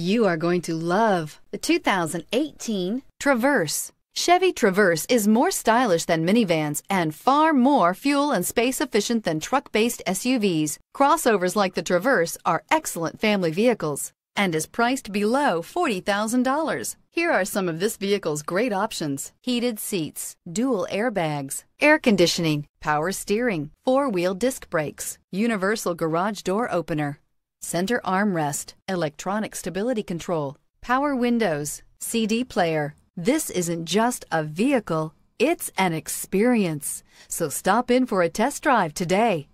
You are going to love the 2018 Traverse. Chevy Traverse is more stylish than minivans and far more fuel and space efficient than truck-based SUVs. Crossovers like the Traverse are excellent family vehicles and is priced below $40,000. Here are some of this vehicle's great options. Heated seats, dual airbags, air conditioning, power steering, four-wheel disc brakes, universal garage door opener, center armrest, electronic stability control, power windows, CD player. This isn't just a vehicle, it's an experience. So stop in for a test drive today.